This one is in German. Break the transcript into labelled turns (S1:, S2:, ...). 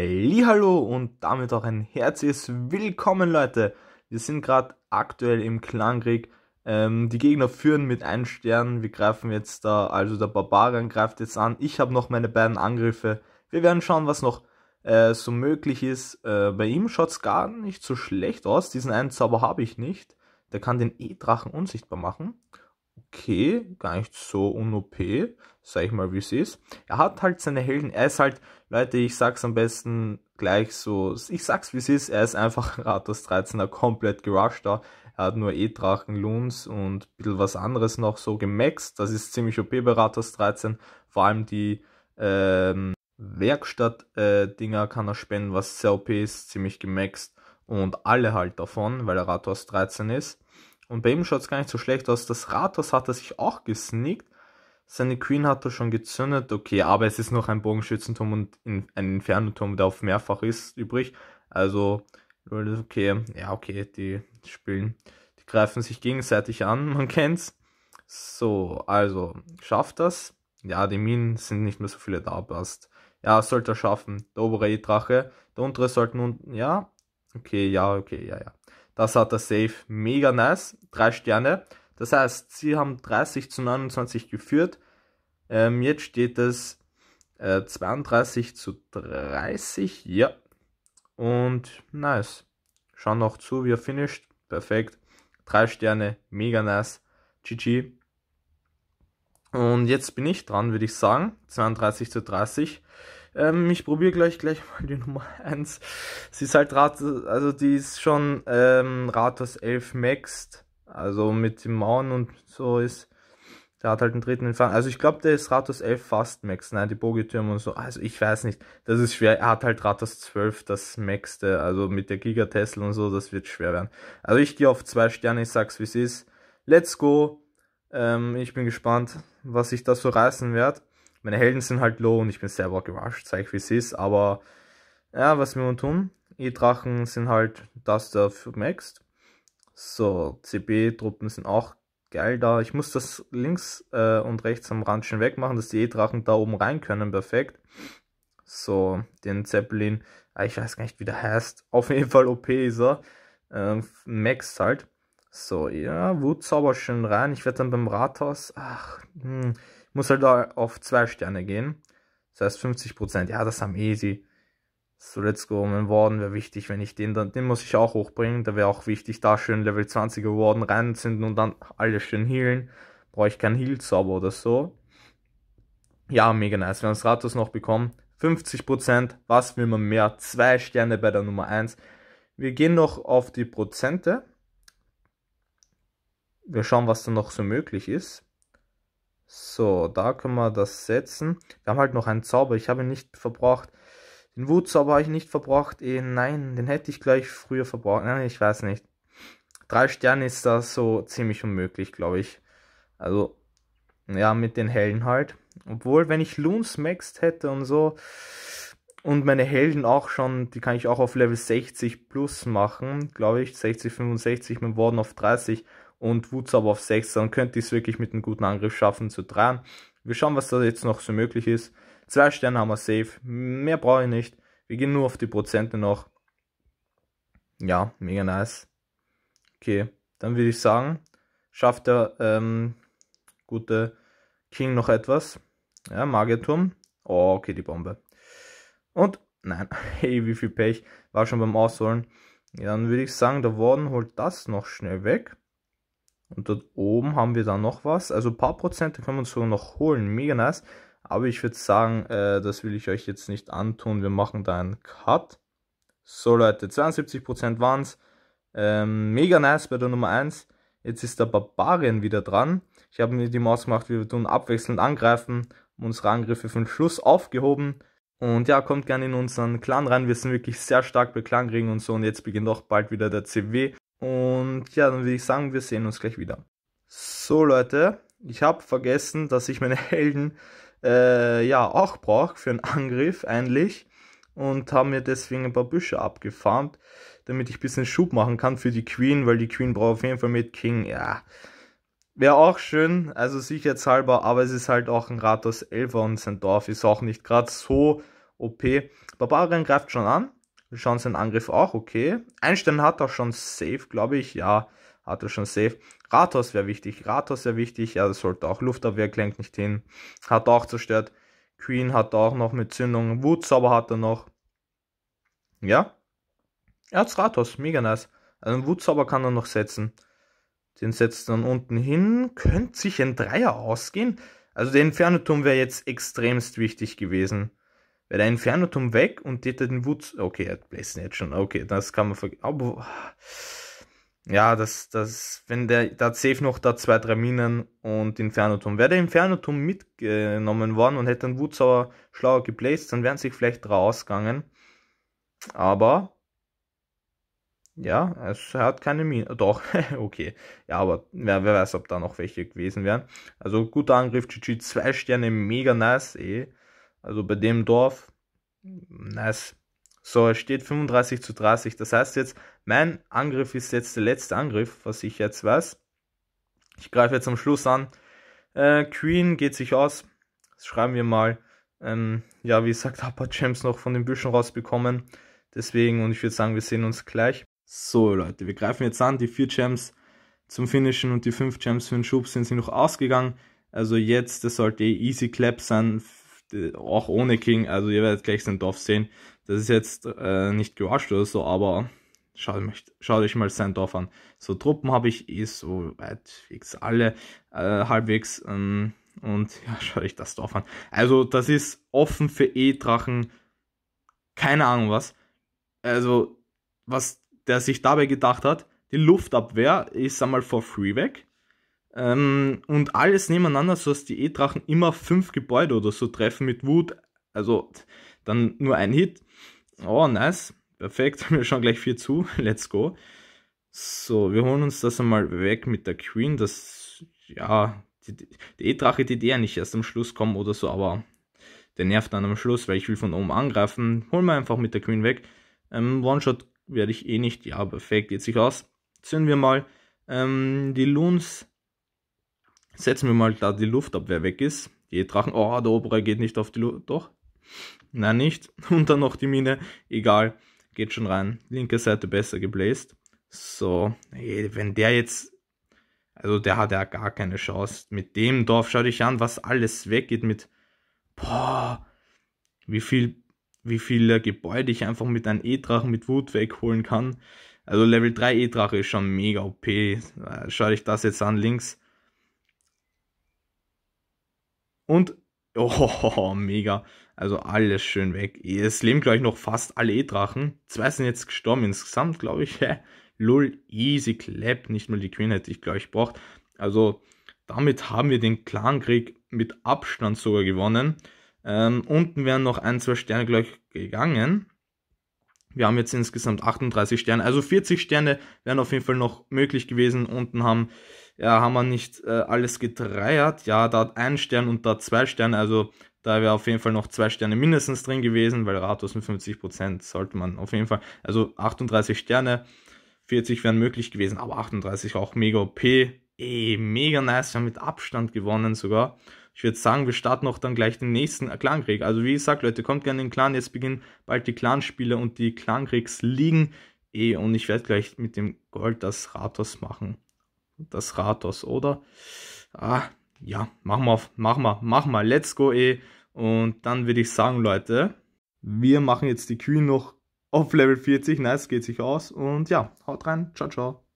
S1: Hallo und damit auch ein herzliches Willkommen, Leute. Wir sind gerade aktuell im Klangkrieg. Ähm, die Gegner führen mit einem Stern. Wir greifen jetzt da, also der Barbarian greift jetzt an. Ich habe noch meine beiden Angriffe. Wir werden schauen, was noch äh, so möglich ist. Äh, bei ihm schaut es gar nicht so schlecht aus. Diesen einen Zauber habe ich nicht. Der kann den E-Drachen unsichtbar machen okay, gar nicht so unop, sag ich mal, wie es ist. Er hat halt seine Helden, er ist halt, Leute, ich sag's am besten gleich so, ich sag's wie es ist, er ist einfach Rathaus 13er komplett gerusht da. Er hat nur E-Drachen, Loons und ein bisschen was anderes noch so gemaxt. Das ist ziemlich OP bei Rathaus 13. Vor allem die ähm, Werkstatt-Dinger äh, kann er spenden, was sehr OP ist, ziemlich gemaxt. Und alle halt davon, weil er Rathaus 13 ist. Und bei ihm schaut es gar nicht so schlecht aus. Das Rathaus hat er sich auch gesneakt. Seine Queen hat er schon gezündet. Okay, aber es ist noch ein Bogenschützenturm und ein Infernoturm, der auf mehrfach ist, übrig. Also, okay, ja, okay, die spielen, die greifen sich gegenseitig an, man kennt's. So, also, schafft das. Ja, die Minen sind nicht mehr so viele da, passt. Ja, sollte er schaffen. Der obere E-Drache, der untere sollte nun, ja, okay, ja, okay, ja, ja. Das hat der Safe mega nice. Drei Sterne. Das heißt, sie haben 30 zu 29 geführt. Ähm, jetzt steht es äh, 32 zu 30. Ja. Und nice. Schauen noch zu, wie er finisht. Perfekt. Drei Sterne. Mega nice. GG. Und jetzt bin ich dran, würde ich sagen. 32 zu 30. Ähm, ich probiere gleich gleich mal die Nummer 1. Sie ist halt Ratos, also die ist schon ähm, Ratos 11 Maxed. Also mit den Mauern und so ist. Der hat halt einen dritten Entfernung. Also ich glaube, der ist Ratos 11 fast Maxed. Nein, die Bogetürme und so. Also ich weiß nicht. Das ist schwer. Er hat halt Ratos 12 das Maxte. Also mit der Giga Tesla und so. Das wird schwer werden. Also ich gehe auf zwei Sterne. Ich sag's wie es ist. Let's go. Ähm, ich bin gespannt, was ich da so reißen werde meine Helden sind halt low und ich bin selber gewascht, zeige ich wie es ist, aber ja, was wir tun, E-Drachen sind halt das da für Maxed. So, CB-Truppen sind auch geil da. Ich muss das links äh, und rechts am Rand schon wegmachen, dass die E-Drachen da oben rein können, perfekt. So, den Zeppelin, ah, ich weiß gar nicht, wie der heißt. Auf jeden Fall OP ist er. Ähm, Max halt. So, ja, Wutzauber schön rein. Ich werde dann beim Rathaus, ach, hm, muss halt auf zwei Sterne gehen. Das heißt 50%. Prozent. Ja, das haben easy. So, let's go. Mein Warden wäre wichtig, wenn ich den dann, den muss ich auch hochbringen. Da wäre auch wichtig, da schön Level 20er Warden reinzünden und dann alles schön healen. Brauche ich keinen Heal-Zauber oder so. Ja, mega nice. Wir haben das Rathaus noch bekommen. 50%. Prozent. Was will man mehr? Zwei Sterne bei der Nummer 1. Wir gehen noch auf die Prozente. Wir schauen, was da noch so möglich ist. So, da können wir das setzen. Wir haben halt noch einen Zauber. Ich habe ihn nicht verbraucht. Den Wutzauber habe ich nicht verbraucht. Eh, nein, den hätte ich gleich früher verbraucht. Nein, ich weiß nicht. Drei Sterne ist da so ziemlich unmöglich, glaube ich. Also, ja, mit den Helden halt. Obwohl, wenn ich Loons maxed hätte und so, und meine Helden auch schon, die kann ich auch auf Level 60 plus machen, glaube ich. 60, 65, mit Worden auf 30 und Wutzauber auf 6, dann könnte ich es wirklich mit einem guten Angriff schaffen zu 3. Wir schauen, was da jetzt noch so möglich ist. Zwei Sterne haben wir safe, mehr brauche ich nicht. Wir gehen nur auf die Prozente noch. Ja, mega nice. Okay, dann würde ich sagen, schafft der ähm, gute King noch etwas. Ja, Magierturm. Oh, okay, die Bombe. Und, nein, hey, wie viel Pech. War schon beim Ausholen. Ja, dann würde ich sagen, der Warden holt das noch schnell weg. Und dort oben haben wir dann noch was. Also ein paar Prozent können wir uns sogar noch holen. Mega nice. Aber ich würde sagen, äh, das will ich euch jetzt nicht antun. Wir machen da einen Cut. So Leute, 72% waren es. Ähm, mega nice bei der Nummer 1. Jetzt ist der Barbarian wieder dran. Ich habe mir die Maus gemacht, wir tun abwechselnd angreifen. Unsere Angriffe für den Schluss aufgehoben. Und ja, kommt gerne in unseren Clan rein. Wir sind wirklich sehr stark bei Klangringen und so. Und jetzt beginnt auch bald wieder der CW. Und ja, dann würde ich sagen, wir sehen uns gleich wieder. So Leute, ich habe vergessen, dass ich meine Helden äh, ja auch brauche für einen Angriff eigentlich und habe mir deswegen ein paar Büsche abgefarmt, damit ich ein bisschen Schub machen kann für die Queen, weil die Queen braucht auf jeden Fall mit King, ja. Wäre auch schön, also sicherheitshalber, aber es ist halt auch ein Rathaus 11 und sein Dorf ist auch nicht gerade so OP. Barbarian greift schon an, wir schauen seinen Angriff auch, okay. Einstein hat er schon safe, glaube ich. Ja, hat er schon safe. Rathaus wäre wichtig. Rathaus wäre wichtig. Ja, das sollte auch. Luftabwehr klingt nicht hin. Hat er auch zerstört. Queen hat er auch noch mit Zündung. Wutzauber hat er noch. Ja. Er hat's Rathaus. Mega nice. Also Wutzauber kann er noch setzen. Den setzt dann unten hin. Könnte sich ein Dreier ausgehen. Also der Inferno-Turm wäre jetzt extremst wichtig gewesen. Weil der Inferno weg und die hätte den Wutz. Okay, er hat Blessing jetzt schon. Okay, das kann man vergessen. Aber. Ja, das, das, wenn der, da hat safe noch da zwei, drei Minen und Infernotum. Wäre der Infernotum mitgenommen worden und hätte den Wutzauer schlauer geplaced, dann wären sie vielleicht rausgegangen. Aber, ja, es hat keine Mine. Doch, okay. Ja, aber wer, wer weiß, ob da noch welche gewesen wären. Also guter Angriff, GG, zwei Sterne, mega nice, eh. Also bei dem Dorf, nice. So, es steht 35 zu 30. Das heißt jetzt, mein Angriff ist jetzt der letzte Angriff, was ich jetzt weiß. Ich greife jetzt am Schluss an. Äh, Queen geht sich aus. Das schreiben wir mal. Ähm, ja, wie gesagt, ein paar Gems noch von den Büschen rausbekommen. Deswegen, und ich würde sagen, wir sehen uns gleich. So, Leute, wir greifen jetzt an. Die vier Gems zum Finishen und die fünf Gems für den Schub sind sie noch ausgegangen. Also jetzt, das sollte easy clap sein äh, auch ohne King, also ihr werdet gleich sein Dorf sehen. Das ist jetzt äh, nicht gewascht oder so, aber schaut, mich, schaut euch mal sein Dorf an. So Truppen habe ich eh so weit weitwegs alle, äh, halbwegs. Ähm, und ja, schaut euch das Dorf an. Also das ist offen für E-Drachen, keine Ahnung was. Also was der sich dabei gedacht hat, die Luftabwehr ist einmal for free weg. Ähm, und alles nebeneinander, sodass die E-Drachen immer fünf Gebäude oder so treffen mit Wut. Also dann nur ein Hit. Oh, nice. Perfekt. wir schauen gleich vier zu. Let's go. So, wir holen uns das einmal weg mit der Queen. Das, ja, die E-Drache, die der e nicht erst am Schluss kommen oder so, aber der nervt dann am Schluss, weil ich will von oben angreifen. Holen wir einfach mit der Queen weg. Ähm, One-Shot werde ich eh nicht. Ja, perfekt. Geht sich aus. Zünden wir mal. Ähm, die Loons Setzen wir mal, da die Luftabwehr weg ist. Die Drachen, oh, der obere geht nicht auf die Luft, doch. Nein, nicht. Und dann noch die Mine, egal, geht schon rein. Linke Seite besser gebläst. So, wenn der jetzt, also der hat ja gar keine Chance. Mit dem Dorf, schau dich an, was alles weggeht mit, boah, wie viel, wie viele Gebäude ich einfach mit einem E-Drachen mit Wut wegholen kann. Also Level 3 E-Drache ist schon mega OP. Äh, schau dich das jetzt an, links Und, oh, mega. Also alles schön weg. Es leben, glaube ich, noch fast alle E-Drachen. Zwei sind jetzt gestorben insgesamt, glaube ich. Lull, easy clap, nicht mal die Queen hätte ich, glaube ich, braucht. Also damit haben wir den Clankrieg mit Abstand sogar gewonnen. Ähm, unten wären noch ein, zwei Sterne, glaube ich, gegangen. Wir haben jetzt insgesamt 38 Sterne. Also 40 Sterne wären auf jeden Fall noch möglich gewesen. Unten haben, ja, haben wir nicht äh, alles gedreiert. Ja, da hat ein Stern und da zwei Sterne. Also da wäre auf jeden Fall noch zwei Sterne mindestens drin gewesen, weil Ratos mit 50% sollte man auf jeden Fall. Also 38 Sterne, 40 wären möglich gewesen, aber 38 auch mega OP. Eh, mega nice. Wir haben mit Abstand gewonnen sogar ich würde sagen, wir starten auch dann gleich den nächsten Clankrieg. Also wie gesagt, Leute, kommt gerne in den Clan. Jetzt beginnen bald die Clanspiele und die liegen Eh, und ich werde gleich mit dem Gold das Ratos machen. Das Ratos, oder? Ah, ja, mach mal, mach mal, mach mal. Let's go, eh. Und dann würde ich sagen, Leute, wir machen jetzt die Queen noch auf Level 40. Nice, geht sich aus. Und ja, haut rein. Ciao, ciao.